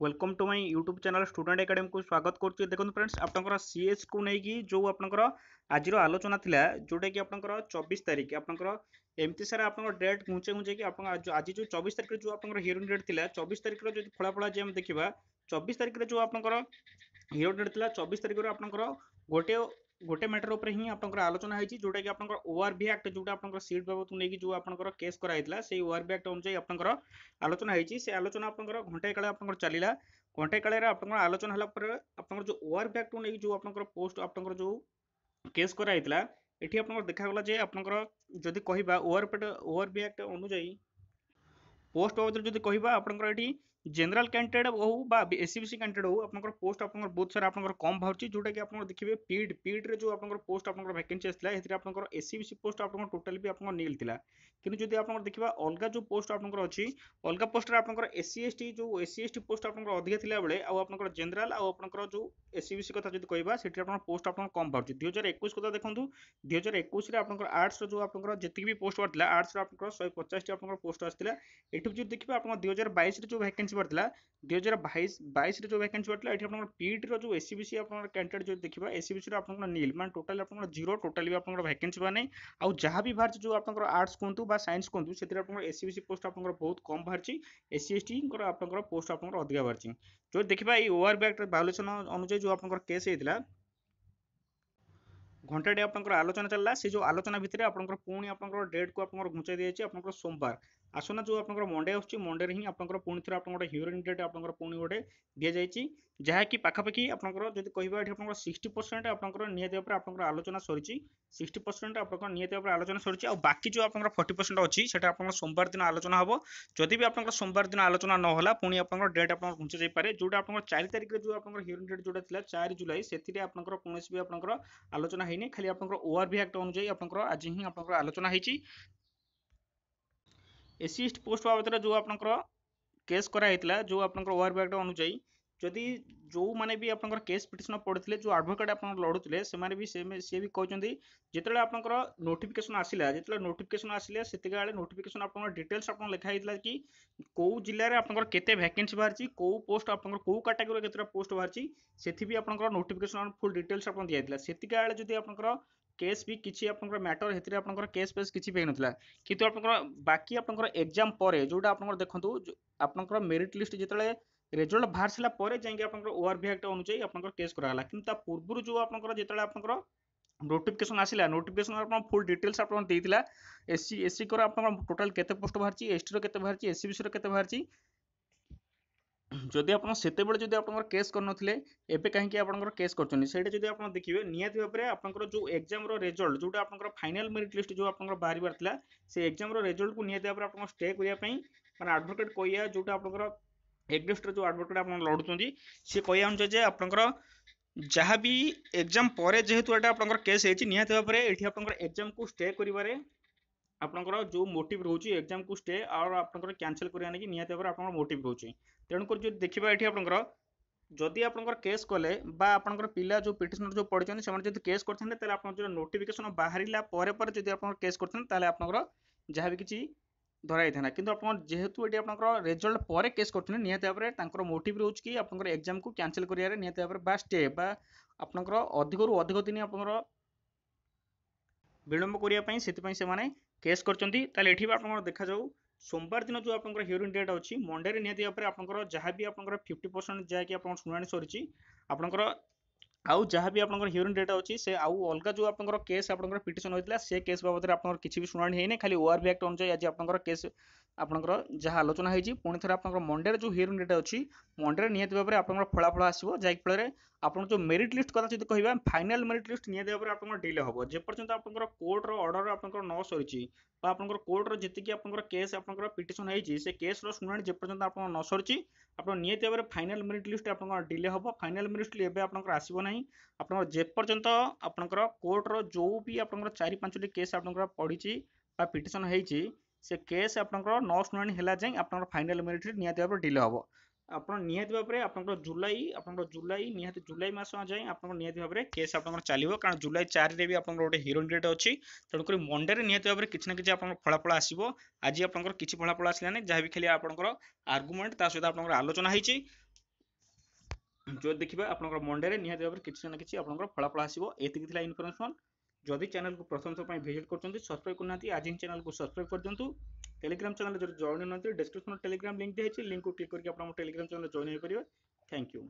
welcome to my YouTube channel student academy কু স্বাগত করছি দেখুন ফ্রেন্ডস আপনার সিএস কু নেই যে আপনার আজর আলোচনা লা যেটা কি আপনার চবিশ তারিখ আপনার এমতি সারা আপনার ডেট ঘুঞ্চে ঘুঞ্চে কি আপনার আজ যে চবিশ তারিখের যে আপনার হিরোইন ডেট লা চবিশ তারিখের যদি ফলাফল আজ আমি দেখা চবিশ তারিখের যে আপনার হিরো ডেট লা চবিশ তারিখর আপনার গোটে গোটে ম্যাটর উপরে হি আপনার আলোচনা হয়েছে যেটা কি আপনার ওআরবি আক্ট যেটা আপনার সিট বাবদ নেই যে আপনার কেস করা হয়েছিল সেই ওআরবি আক্ট অনুযায়ী আপনার আলোচনা হয়েছে সে আলোচনা আপনার ঘণ্টায় কালে আপনার চালা ঘণ্টায় কালে আপনার আলোচনা হল পরে আপনার যে ওআরবি আক্ট নেই যে আপনার পোস্ট আপনার যে কেস করা হয়েছিল এটি আপনার দেখা গলা যে আপনার যদি কহবা ওআরবি ওআরবি আক্ট অনুযায়ী পোস্ট বাবদ যদি কহবা আপনার এটি ଜେନେରାଲ କ୍ୟାଣ୍ଡିଡେଟ୍ ହଉ ବା ଏସ୍ ସି କ୍ୟାଣ୍ଡିଡେଟ୍ ହଉ ଆପଣଙ୍କର ପୋଷ୍ଟ ଆପଣଙ୍କର ବହୁତ ସାରା ଆପଣଙ୍କର କମ୍ ବାହାରୁଛି ଯେଉଁଟାକି ଆପଣ ଦେଖିବେ ପିଡ୍ ପିଡ୍ରେ ଯେଉଁ ଆପଣଙ୍କର ପୋଷ୍ଟ ଆପଣଙ୍କର ଭ୍ୟାକେନ୍ସି ଆସିଥିଲା ଏଥିରେ ଆପଣଙ୍କର ଏସ୍ ସି ପୋଷ୍ଟ ଆପଣଙ୍କର ଟୋଟାଲି ବି ଆପଣଙ୍କର ନିଲ୍ ଥିଲା କିନ୍ତୁ ଯଦି ଆପଣଙ୍କର ଦେଖିବା ଅଲଗା ଯେଉଁ ପୋଷ୍ଟ ଆପଣଙ୍କର ଅଛି ଅଲଗା ପୋଷ୍ଟରେ ଆପଣଙ୍କର ଏସ୍ ସି ଏସ୍ ଟି ଯେଉଁ S C S T post ଆପଣଙ୍କର ଅଧିକା ଥିଲାବେଳେ ଆଉ ଆପଣଙ୍କର ଜେନେରାଲ ଆଉ ଆପଣଙ୍କର ଯେଉଁ ଏସ୍ ସି କଥା ଯଦି କହିବା ସେଠି ଆପଣଙ୍କର ପୋଷ୍ଟ ଆପଣଙ୍କର କମ୍ ବାହାରୁଛି ଦୁଇ ହଜାର ଏକୋଇଶ କଥା ଦେଖନ୍ତୁ ଦୁଇ ହଜାର ଏକୋଇଶରେ ଆପଣଙ୍କର ଆର୍ଟ୍ସର ଯେଉଁ ଆପଣଙ୍କର ଯେତିକି ବି ପୋଷ୍ଟ ବାହାରିଥିଲା ଆର୍ଟ୍ସର ଆପଣଙ୍କର ଶହେ ପଚାଶଟି ଆପଣଙ୍କର ପୋଷ୍ଟ ଆସିଥିଲା ଏଠୁ ଯଦି ଦେଖିବା ଆପଣଙ୍କର ଦୁଇ ହଜାର ବାଇଶରେ ଯେଉଁ ଭ୍ୟାକେନ୍ସି वैकेंसी पड़ता दुई हजार बैस बैस जो वैकेंसी पड़ता है आप पीट रो एसीबीसी आप कैंडिडेट जो देखिए एसीबीसी रो आपको नील मैं टोटाल आप जीरो टोटाली भी आप वैकेंसी बनाई आउ जहाँ भी बाहर जो आप आर्ट्स कहुत सैंस कहुत से आप एसीबीसी पोस्ट आप बहुत कम बाहर एस एस टी आप पोस्ट आप अधिक बाहर जो देखिए ये ओआर बैक्ट भावलेसन अनुजाई जो आप केस होता घंटाटे आप आलोचना चलना से जो आलोचना भितर आप पुणी आप डेट को आप घुंचाई दी जाए आप सोमवार ଆସନ୍ତା ଯେଉଁ ଆପଣଙ୍କର ମଣ୍ଡେ ଆସୁଛି ମଣ୍ଡେରେ ହିଁ ଆପଣଙ୍କର ପୁଣି ଥରେ ଆପଣଙ୍କର ହ୍ୟୁରିନ୍ ରେଟ୍ ଆପଣଙ୍କର ପୁଣି ଗୋଟେ ଦିଆଯାଇଛି ଯାହାକି ପାଖାପାଖି ଆପଣଙ୍କର ଯଦି କହିବା ଏଠି ଆପଣଙ୍କର ସିକ୍ସଟି ପରସେଣ୍ଟ ଆପଣଙ୍କର ନିହାତି ଉପରେ ଆପଣଙ୍କର ଆଲୋଚନା ସରିଛି ସିକ୍ସଟି ପରସେଣ୍ଟ ଆପଣଙ୍କର ନିହାତି ଉପରେ ଆଲୋଚନା ସରିଛି ଆଉ ବାକି ଯେଉଁ ଆପଣଙ୍କର ଫର୍ଟି ପରସେଣ୍ଟ ଅଛି ସେଟା ଆପଣଙ୍କର ସୋମବାର ଦିନ ଆଲୋଚନା ହେବ ଯଦି ବି ଆପଣଙ୍କର ସୋମବାର ଦିନ ଆଲୋଚନା ନହେଲା ପୁଣି ଆପଣଙ୍କର ଡେଟ୍ ଆପଣଙ୍କର ଘୁଞ୍ଚା ଯାଇପାରେ ଯେଉଁଟା ଆପଣଙ୍କର ଚାରି ତାରିଖରେ ଯେଉଁ ଆପଣଙ୍କର ହ୍ୟୁରିନ୍ ରେଟ୍ ଯେଉଁଟା ଥିଲା ଚାରି ଜୁଲାଇ ସେଥିରେ ଆପଣଙ୍କର କୌଣସି ବି ଆପଣଙ୍କର ଆଲୋଚନା ହେଇନି ଖାଲି ଆପଣଙ୍କର ଓଆର୍ଭି ଆକ୍ଟ ଅନୁଯାୟୀ ଆପଣଙ୍କର ଆଜି ହିଁ ଆପଣଙ୍କର ଆଲୋଚନା ହେଇଛି एसीस्ट पोस्ट बाबद जो आप केस कराई जो आप वार बैक्ट अनुजाई जदि जो मैंने भी आपंकर केस पिटन पढ़ते जो आडभकेट आप लड़ुते से सी भी कहते जिते आपर नोटिफिकेसन आसला जिते नोटिफिकेसन आसला से नोटिफिकेसन आप डिटेल्स आप लिखाई कि कौ जिले आपत भैके बाहर कौ पोस्ट आप कौ कैटेगोरी के पोस्ट बाहर से आप नोटिफिकेसन फुल डिटेल्स आप दिखाई है से आप কেস বি কিছু আপনার ম্যাটর সেটি আপনার কেস ফেস কিছু বি হয়ে কিন্তু আপনার বাকি আপনার এক্সাম পরে যেটা আপনার দেখুন আপনার মেরিট লিস্ট যেতবে রেজল্ট বাহার সারা পরে যাই আপনার ওআরভি আক্ট অনুযায়ী আপনার কেস করা কিন্তু তা পূর্ব যে আপনার যেতবে আপনার নোটিফিকেসন আসিলা নোটিফিকেসন আপনার ফুল ডিটেলস আপনার দিয়ে এসসি এসসি কর আপনার টোটাল কেতে পোস্ট বাহারি এসটি র কেতে বাহারি এসসিবিসি র কেতে বাহারি যদি ଆପଣ ସେତେବେଳେ ଯଦି ଆପଣଙ୍କର କେସ୍ କରିନଥିଲେ ଏବେ କାହିଁକି ଆପଣଙ୍କର କେସ୍ କରୁଛନ୍ତି ସେଇଟା ଯଦି ଆପଣ ଦେଖିବେ ନିହାତି ଭାବରେ ଆପଣଙ୍କର ଯେଉଁ ଏକ୍ଜାମ୍ର ରେଜଲ୍ଟ ଯେଉଁଟା ଆପଣଙ୍କର ଫାଇନାଲ୍ ମେରିଟ୍ ଲିଷ୍ଟ ଯେଉଁ ଆପଣଙ୍କର ବାହାରିବାର ଥିଲା ସେ ଏକ୍ଜାମ୍ର ରେଜଲ୍ଟକୁ ନିହାତି ଭାବରେ ଆପଣଙ୍କ ଷ୍ଟେ କରିବା ପାଇଁ ମାନେ ଆଡ଼ଭୋକେଟ୍ କହିବା ଯେଉଁଟା ଆପଣଙ୍କର ଏଗ୍ନେଷ୍ଟରେ ଯେଉଁ ଆଡ଼ଭୋକେଟ୍ ଆପଣ ଲଢ଼ୁଛନ୍ତି ସେ କହିବା ଅନୁଯାୟୀ ଯେ ଆପଣଙ୍କର ଯାହା ବି ଏକ୍ଜାମ୍ ପରେ ଯେହେତୁ ଏଇଟା ଆପଣଙ୍କର କେସ୍ ହେଇଛି ନିହାତି ଭାବରେ ଏଠି ଆପଣଙ୍କର ଏକ୍ଜାମ୍କୁ ଷ୍ଟେ କରିବାରେ ଆପଣଙ୍କର ଯେଉଁ ମୋଟିଭ୍ ରହୁଛି ଏକ୍ଜାମ୍ କୁସ୍ଟେ ଆଉ ଆପଣଙ୍କର କ୍ୟାନସେଲ୍ କରିବା ନେଇକି ନିହାତି ଭାବରେ ଆପଣଙ୍କର ମୋଟିଭ୍ ରହୁଛି ତେଣୁକରି ଯଦି ଦେଖିବା ଏଠି ଆପଣଙ୍କର ଯଦି ଆପଣଙ୍କର କେସ୍ କଲେ বা ଆପଣଙ୍କର ପିଲା ଯେଉଁ ପିଟିସନର୍ ଯେଉଁ ପଢ଼ିଛନ୍ତି ସେମାନେ ଯଦି କେସ୍ କରିଛନ୍ତି ତାହେଲେ ଆପଣଙ୍କର ଯେଉଁ ନୋଟିଫିକେସନ୍ ବାହାରିଲା ପରେ ପରେ ଯଦି ଆପଣଙ୍କର କେସ୍ କରିଛନ୍ତି ତାହେଲେ ଆପଣଙ୍କର ଯାହା ବି କିଛି ଧରାଯାଇଥାନ୍ତା କିନ୍ତୁ ଆପଣ ଯେହେତୁ ଏଠି ଆପଣଙ୍କର ରେଜଲ୍ଟ ପରେ କେସ୍ କରୁଛନ୍ତି ନିହାତି ଭାବରେ ତାଙ୍କର ମୋଟିଭ୍ ରହୁଛି କି ଆପଣଙ୍କର ଏକ୍ଜାମ୍କୁ କ୍ୟାନସେଲ୍ କରିବାରେ ନିହାତି ଭାବରେ ବା ଷ୍ଟେ ବା ଆପଣଙ୍କର ଅଧିକରୁ ଅଧିକ ଦିନ ଆପଣଙ୍କର ବିଳମ୍ବ କରିବା ପାଇଁ ସେଥିପାଇଁ ସେମାନେ কেস করছেন তাহলে এটি আপনার দেখা যাও সোমবার দিন যে আপনার হিয়রিং ডেট অছি মন্ডে নিহতি ভাবে আপনার যা বি আপনার ফিফটি পরসেন্ট যা কি আপনার শুনানি সরিছি আপনার আউ যা বি আপনার হিয়রিং ডেট অছি সে আউ অলগা যে আপনার কেস আপনার পিটিশন হয়েছিল সে কেস বাবদে আপনার কিছু বি শুনানি হয়নি খালি ওআরবি আক্ট অনুযায়ী আজ আপনার কেস আপোনাকৰ যা আলোচনা হৈছে পুণি থৰ আপোনাকৰ মণ্ডৰৰ যো হিয়ৰন ডেটা আছে মণ্ডৰৰ নিয়াৰ বাবে আপোনাকৰ ফলাফলা আহিব যাক ফলাৰে আপোনাকৰ যো মেৰিট लिस्ट কৰা আছে ক'ব ফাইনাল মেৰিট लिस्ट নিয়াৰ বাবে আপোনাকৰ ডিলে হ'ব যে পৰ্যন্ত আপোনাকৰ কোডৰ অৰ্ডৰ আপোনাকৰ নসৰিছি বা আপোনাকৰ কোডৰ যিতি কি আপোনাকৰ কেছ আপোনাকৰ পিটিচন হৈছে সে কেছৰ শুনোৱা নি যে পৰ্যন্ত আপোনাক নসৰিছি আপোনাক নিয়াৰ বাবে ফাইনাল মেৰিট लिस्ट আপোনাকৰ ডিলে হ'ব ফাইনাল মেৰিট लिस्ट এবে আপোনাকৰ আহিবো নাই আপোনাকৰ যে পৰ্যন্ত আপোনাকৰ কোডৰ যোবি আপোনাকৰ 4-5 টা কেছ আপোনাকৰ পঢ়িছি বা পিটিচন হৈছে ସେ କେସ୍ ଆପଣଙ୍କର ନଅ ଶୁଣାଣି ହେଲା ଯାଏଁ ଆପଣଙ୍କର ଫାଇନାଲ୍ ମେରିଟ୍ରି ନିହାତି ଭାବରେ ଡିଲେ ହେବ ଆପଣ ନିହାତି ଭାବରେ ଆପଣଙ୍କର ଜୁଲାଇ ଆପଣଙ୍କର ଜୁଲାଇ ନିହାତି ଜୁଲାଇ ମାସ ଯାଏଁ ଆପଣଙ୍କ ନିହାତି ଭାବରେ କେସ୍ ଆପଣଙ୍କର ଚାଲିବ କାରଣ ଜୁଲାଇ ଚାରିରେ ବି ଆପଣଙ୍କର ଗୋଟେ ହିରୋଇନ୍ ଡେଟ୍ ଅଛି ତେଣୁକରି ମଣ୍ଡେରେ ନିହାତି ଭାବରେ କିଛି ନା କିଛି ଆପଣଙ୍କର ଫଳାଫଳ ଆସିବ ଆଜି ଆପଣଙ୍କର କିଛି ଫଳାଫଳ ଆସିଲାନି ଯାହାବି ଖାଲି ଆପଣଙ୍କର ଆର୍ଗୁମେଣ୍ଟ ତା ସହିତ ଆପଣଙ୍କର ଆଲୋଚନା ହେଇଛି ଯଦି ଦେଖିବା ଆପଣଙ୍କର ମଣ୍ଡେରେ ନିହାତି ଭାବରେ କିଛି ନା କିଛି ଆପଣଙ୍କର ଫଳାଫଳ ଆସିବ ଏତିକି ଥିଲା ଇନଫର୍ମେସନ୍ जदि चैनल को प्रथम थर पर भिजिट कर सब्सक्राइब करना आज ही चैनल को सब्सक्राइब कर दिखाँ टेलीग्राम चैनल जो जॉन होती डिस्क्रिप्शन में टेलीग्राम लिंक दिखाई लिंक को क्लिक करके आप टेलीग्राम चैनल जॉन हो पारे थैंक यू